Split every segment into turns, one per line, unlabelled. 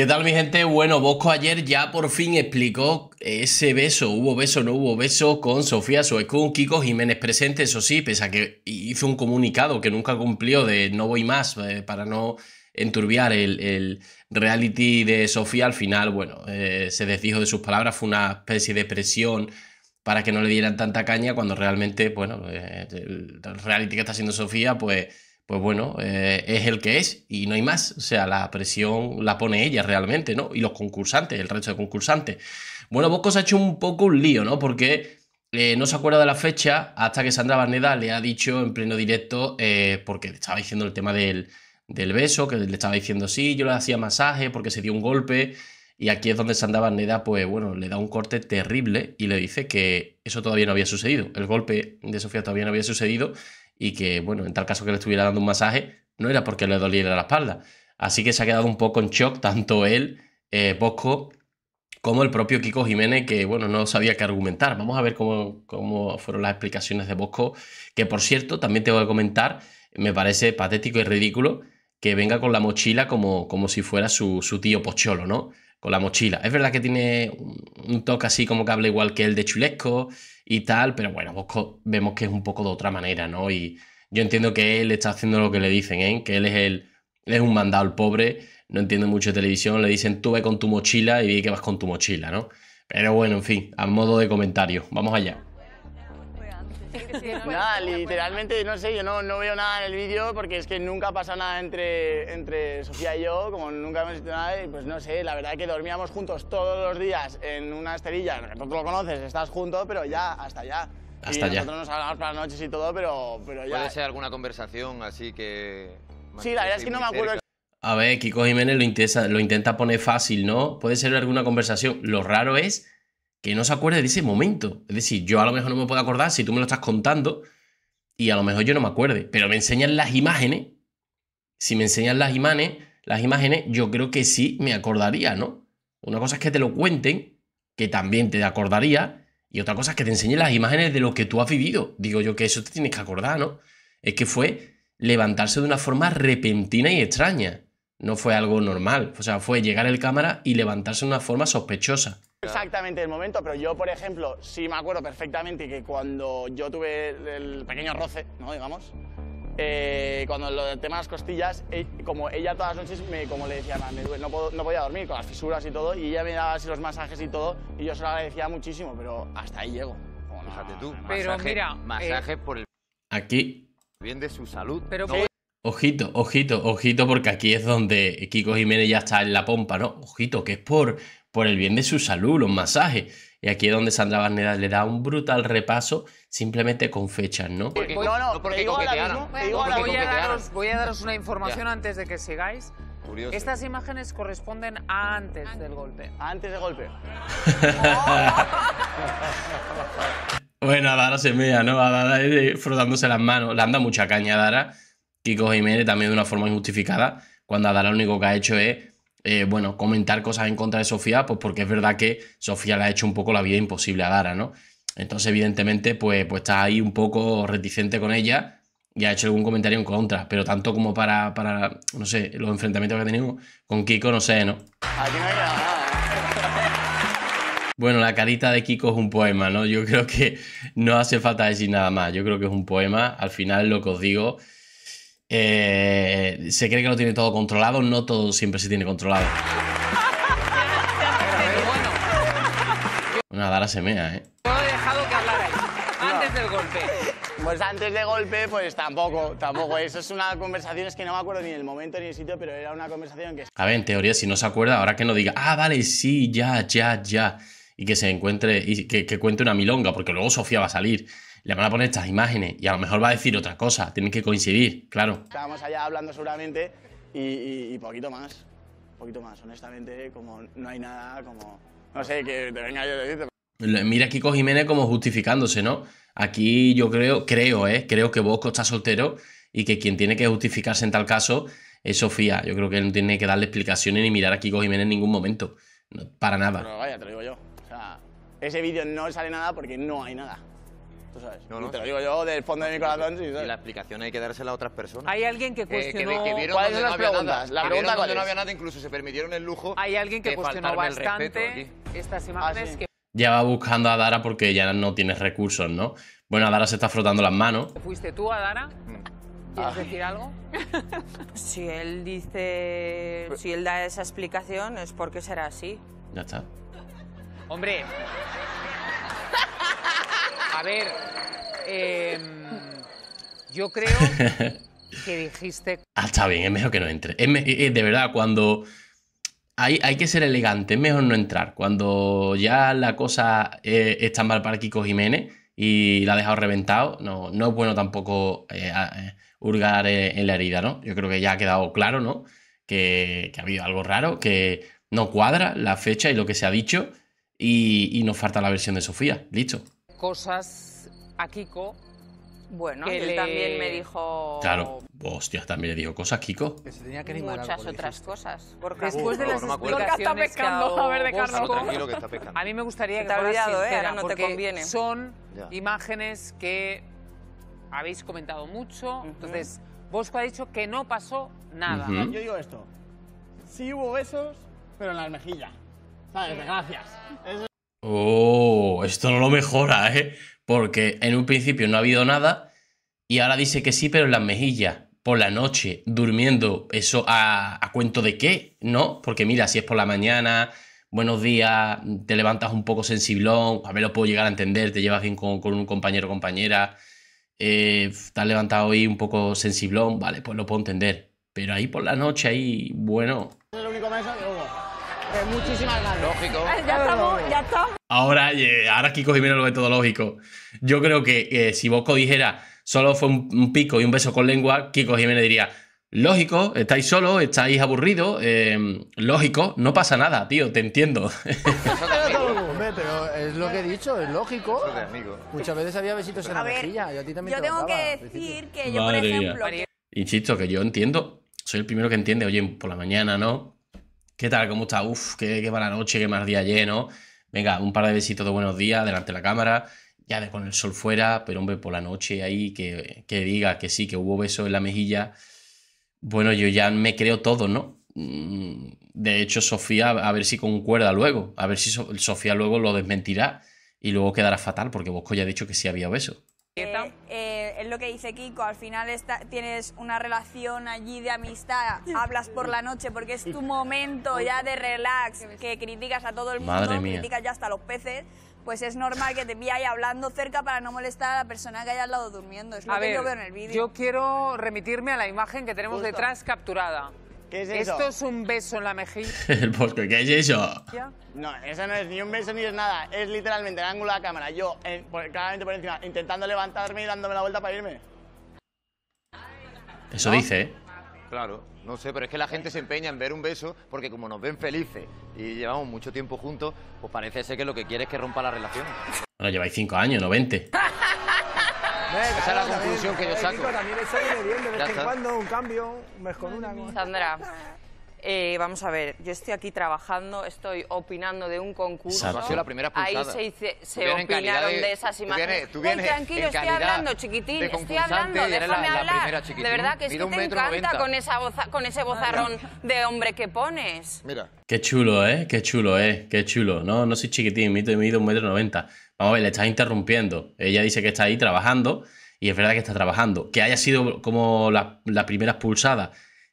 ¿Qué tal mi gente? Bueno, Bosco ayer ya por fin explicó ese beso, hubo beso, no hubo beso, con Sofía con Kiko Jiménez presente, eso sí, pese a que hizo un comunicado que nunca cumplió de no voy más, eh, para no enturbiar el, reality de Sofía, al final, bueno, eh, se desdijo de sus palabras, fue una especie de presión para que no le dieran tanta caña cuando realmente, bueno, eh, el reality que está haciendo Sofía, pues pues bueno, eh, es el que es y no hay más. O sea, la presión la pone ella realmente, ¿no? Y los concursantes, el resto de concursantes. Bueno, Bosco se ha hecho un poco un lío, ¿no? Porque eh, no se acuerda de la fecha hasta que Sandra Barneda le ha dicho en pleno directo, eh, porque estaba diciendo el tema del, del, beso, que le estaba diciendo, sí, yo le hacía masaje porque se dio un golpe. Y aquí es donde Sandra Barneda, pues bueno, le da un corte terrible y le dice que eso todavía no había sucedido. El golpe de Sofía todavía no había sucedido y que, bueno, en tal caso que le estuviera dando un masaje, no era porque le doliera la espalda. Así que se ha quedado un poco en shock tanto él, eh, Bosco, como el propio Kiko Jiménez, que, bueno, no sabía qué argumentar. Vamos a ver cómo, cómo fueron las explicaciones de Bosco, que, por cierto, también tengo que comentar, me parece patético y ridículo que venga con la mochila como, como si fuera su, su tío Pocholo, ¿no? con la mochila. Es verdad que tiene un toque así como que habla igual que el de Chulesco y tal, pero bueno, vemos que es un poco de otra manera, ¿no? Y yo entiendo que él está haciendo lo que le dicen, ¿eh? Que él es el es un mandado pobre, no entiende mucho de televisión, le dicen tú ve con tu mochila y vi que vas con tu mochila, ¿no? Pero bueno, en fin, a modo de comentario, vamos allá.
nada, literalmente, no sé, yo no, no veo nada en el vídeo porque es que nunca pasa nada entre, entre Sofía y yo, como nunca hemos visto nada, y pues no sé, la verdad es que dormíamos juntos todos los días en una esterilla, tú lo conoces, estás junto, pero ya, hasta ya. Hasta ya. nos hablamos para las noches y todo, pero, pero ya. ¿Puede ser
alguna conversación así que...? Sí, la verdad es que no me acuerdo...
A ver, Kiko Jiménez lo intenta, lo intenta poner fácil, ¿no? Puede ser alguna conversación. Lo raro es que no se acuerde de ese momento. Es decir, yo a lo mejor no me puedo acordar si tú me lo estás contando y a lo mejor yo no me acuerde, pero me enseñan las imágenes. Si me enseñan las imágenes, las imágenes, yo creo que sí me acordaría, ¿no? Una cosa es que te lo cuenten, que también te acordaría, y otra cosa es que te enseñen las imágenes de lo que tú has vivido. Digo yo que eso te tienes que acordar, ¿no? Es que fue levantarse de una forma repentina y extraña. No fue algo normal. O sea, fue llegar el cámara y levantarse de una forma sospechosa
exactamente el momento, pero yo, por ejemplo, sí me acuerdo perfectamente que cuando yo tuve el pequeño roce, ¿no? Digamos, eh, cuando lo del tema de las costillas, eh, como ella todas las noches, me, como le decía, me duele, no, puedo, no, podía dormir con las fisuras y todo, y ella me daba así los masajes y todo, y yo se lo agradecía muchísimo, pero hasta ahí llego.
Fíjate tú, pero eh, por el... Aquí. Bien de su salud. Pero
Ojito, ojito, ojito, porque aquí es donde Kiko Jiménez ya está en la pompa, ¿no? Ojito, que es por, por el bien de su salud, los masajes. Y aquí es donde Sandra Barneda le da un brutal repaso simplemente con fechas, ¿no?
no, no, porque voy, a daros,
una información antes de que sigáis. Estas imágenes corresponden a antes, del golpe. Antes del golpe.
bueno, a Dara se mea, ¿no? A Dara frotándose las manos. Le anda mucha caña a Dara Kiko Jiménez también de una forma injustificada, cuando Adara lo único que ha hecho es, eh, bueno, comentar cosas en contra de Sofía, pues porque es verdad que Sofía le ha hecho un poco la vida imposible a Dara, ¿no? Entonces, evidentemente, pues, pues está ahí un poco reticente con ella y ha hecho algún comentario en contra, pero tanto como para, para no sé, los enfrentamientos que ha tenido con Kiko, no sé, ¿no? Bueno, la carita de Kiko es un poema, ¿no? Yo creo que no hace falta decir nada más. Yo creo que es un poema. Al final, lo que os digo eh, se cree que lo tiene todo controlado, no todo siempre se tiene controlado. Una Dara se mea, ¿eh?
No he dejado que hablarais. Antes del golpe. Pues antes de golpe, pues tampoco, tampoco. Eso es una conversación, es que no me acuerdo ni el momento ni el sitio, pero era una conversación que...
A ver, en teoría, si no se acuerda, ahora que no diga, ah, vale, sí, ya, ya, ya. Y que se encuentre, y que, que cuente una milonga, porque luego Sofía va a salir le van a poner estas imágenes y a lo mejor va a decir otra cosa, tienen que coincidir, claro.
Estábamos allá hablando seguramente y, poquito más, poquito más, honestamente, como no hay nada, como, no sé, que te venga yo a decirte.
Mira Kiko Jiménez como justificándose, ¿no? Aquí yo creo, creo, ¿eh? Creo que Bosco está soltero y que quien tiene que justificarse en tal caso es Sofía. Yo creo que él no tiene que darle explicaciones ni mirar a Kiko Jiménez en ningún momento. para nada.
Pero vaya, te lo digo yo. O sea, ese vídeo no sale nada porque no hay nada. Tú sabes. No, no, te lo digo yo del fondo de mi corazón. Y la explicación
hay que dársela a otras personas. Hay
alguien que eh, cuestionó...
¿Cuáles son las preguntas? La pregunta cuando no había nada, incluso se permitieron
el lujo Hay alguien
que
cuestionó bastante
estas ah, imágenes
Ya va buscando a Dara porque ya no tienes recursos, ¿no? Bueno, a Dara se está frotando las manos.
¿Fuiste tú, a Dara mm. ¿Quieres ah. decir algo? si él dice... Si él da esa explicación es porque será así. Ya está. Hombre... A ver, em, yo creo que dijiste...
Ah, está bien, es mejor que no entre. Eh, de verdad, cuando... Hay, que ser elegante, es mejor no entrar. Cuando ya la cosa eh, está mal para Kiko Jiménez y la ha dejado reventado, no, es bueno tampoco eh, hurgar en la herida, ¿no? Yo creo que ya ha quedado claro, ¿no? Que, ha habido algo raro, que no cuadra la fecha y lo que se ha dicho y nos falta la versión de Sofía. Listo
cosas a Kiko. Bueno, él también me dijo. Claro,
hostia, también le dijo cosas a Kiko. Que
se tenía que animar Muchas otras cosas. Porque después de las no explicaciones pescando, que a ver, de Carlos. A mí me gustaría que te olvidado, ¿eh? sincera, eh, ahora no te conviene. son imágenes que habéis comentado mucho. Entonces, Bosco ha dicho que no pasó nada. Yo digo esto. Sí hubo
besos, pero en las mejillas. ¿Sabes? Gracias.
Oh, esto no lo mejora, ¿eh? Porque en un principio no ha habido nada y ahora dice que sí, pero en las mejillas, por la noche, durmiendo, ¿eso a, cuento de qué? ¿No? Porque mira, si es por la mañana, buenos días, te levantas un poco sensiblón, a ver, lo puedo llegar a entender, te llevas bien con, un compañero o compañera, Estás eh, levantado hoy un poco sensiblón, vale, pues lo puedo entender. Pero ahí por la noche, ahí, bueno. Eh, muchísimas gracias. Lógico. Ah, ya estamos, ya estamos. Ahora, eh, ahora Kiko Jiménez lo ve todo lógico. Yo creo que eh, si Bosco dijera solo fue un, pico y un beso con lengua, Kiko Jiménez diría. Lógico, estáis solo, estáis aburrido, em, lógico, no pasa nada, tío, te entiendo.
pero es lo que he dicho, es lógico. Muchas veces había besitos en la mejilla. Yo, a ti también yo tengo que decir que
yo, por ejemplo. Insisto, que yo entiendo, soy el primero que entiende, oye, por la mañana, ¿no? ¿Qué tal? ¿Cómo está? Uf, qué, qué mala noche, qué más día lleno. Venga, un par de besitos de buenos días delante de la cámara, ya de con el sol fuera, pero hombre, por la noche ahí que, diga que sí, que hubo besos en la mejilla. Bueno, yo ya me creo todo, ¿no? Mm, de hecho, Sofía, a ver si concuerda luego, a ver si Sofía luego lo desmentirá y luego quedará fatal porque Bosco ya ha dicho que sí había beso.
Eh, eh, es lo que dice Kiko, al final tienes una relación allí de amistad, hablas por la noche porque es tu momento ya
de relax, que criticas a todo el mundo, que criticas ya hasta los peces, pues es normal que te ahí hablando cerca para no molestar a la persona que hay al lado durmiendo. Es lo que yo veo en el vídeo. Yo
quiero remitirme a la imagen que tenemos detrás capturada. ¿Esto es un beso en la mejilla?
¿qué es eso?
No, eso no es ni un beso ni es nada. Es literalmente el ángulo de la cámara. Yo, eh, por, claramente por encima, intentando levantarme y dándome la vuelta para irme.
Eso dice, ¿eh?
Claro, no sé, pero es que la gente se empeña en ver un beso porque como nos ven felices y llevamos mucho tiempo juntos, pues parece ser que lo que quiere es que rompa la relación.
Bueno, lleváis cinco años, no 20.
Esa es la conclusión que yo saco. también bien de vez en cuando, un cambio, mejor una. Mm, Sandra. Eh, vamos a ver,
yo estoy aquí trabajando, estoy opinando de un concurso. la primera pulsada. Ahí se, se, opinaron de, esas imágenes. Tú tú tranquilo, estoy hablando, chiquitín, estoy hablando, déjame la, hablar. de verdad que es que te encanta con, ese bozarrón de hombre que pones. Mira.
Qué chulo, ¿eh? Qué chulo, ¿eh? Qué chulo. No, no soy chiquitín, mido, mido un metro noventa. Vamos a ver, le estás interrumpiendo. Ella dice que está ahí trabajando y es verdad que está trabajando. Que haya sido como las la primeras pulsadas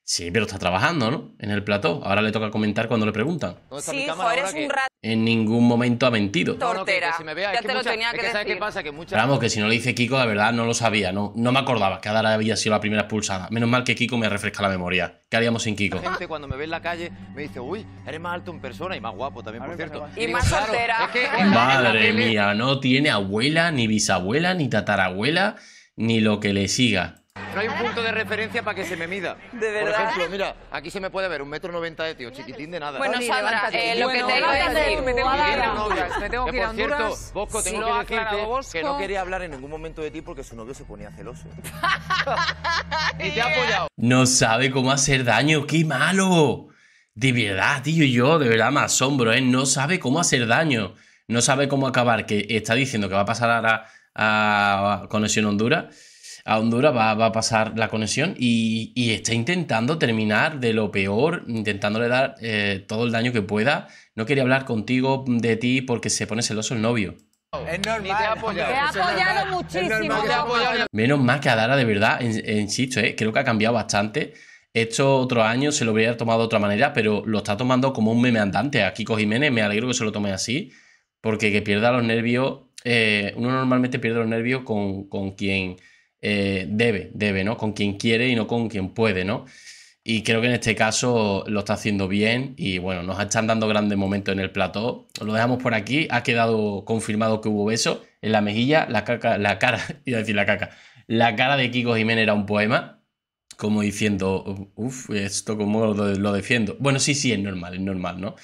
Sí, pero está trabajando, ¿no? En el plató. Ahora le toca comentar cuando le preguntan.
Sí, un
rato.
En ningún momento ha mentido.
Tortera. si ya te lo tenía que, decir. Qué pasa? Que Vamos, que
si no le dice Kiko, la verdad no lo sabía. No, no me acordaba que Adara había sido la primera expulsada. Menos mal que Kiko me refresca la memoria. ¿Qué haríamos sin Kiko? La
gente cuando me ve en la calle me dice, uy, eres más alto en persona y más guapo también, por cierto. Pues, y, más soltera. Madre
mía, no tiene abuela, ni bisabuela, ni tatarabuela, ni lo que le siga.
No hay un punto de referencia para que se me mida. De verdad. Por ejemplo, mira, aquí se me puede ver un metro noventa de tío, chiquitín de nada. Bueno, sabrás. Eh, lo que te digo. decir... Me tengo que ir a Honduras. Me tengo que ir a Honduras. Por cierto, Bosco, tengo que decirte que no quería hablar en ningún momento de ti porque su novio se ponía celoso. y te ha apoyado.
No sabe cómo hacer daño, qué malo. De verdad, tío, yo de verdad me asombro, ¿eh? No sabe cómo hacer daño. No sabe cómo acabar, que está diciendo que va a pasar a, a, a Conexión Honduras a Honduras va, a pasar la conexión y, está intentando terminar de lo peor, intentándole dar eh, todo el daño que pueda. No quería hablar contigo de ti porque se pone celoso el novio. te ha apoyado. muchísimo. Menos más que a Dara, de verdad, insisto, eh, creo que ha cambiado bastante. Esto otro año se lo hubiera tomado de otra manera, pero lo está tomando como un meme andante. A Kiko Jiménez me alegro que se lo tome así, porque que pierda los nervios, eh, uno normalmente pierde los nervios con, con quien eh, debe, debe, ¿no? Con quien quiere y no con quien puede, ¿no? Y creo que en este caso lo está haciendo bien y bueno, nos están dando grandes momentos en el plató. Lo dejamos por aquí. Ha quedado confirmado que hubo beso en la mejilla, la caca, la cara, iba a decir la caca. La cara de Kiko Jiménez era un poema, como diciendo, uff, esto como lo, lo, defiendo. Bueno, sí, sí, es normal, es normal, ¿no?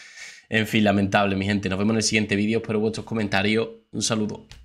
En fin, lamentable, mi gente. Nos vemos en el siguiente vídeo. Espero vuestros comentarios. Un saludo.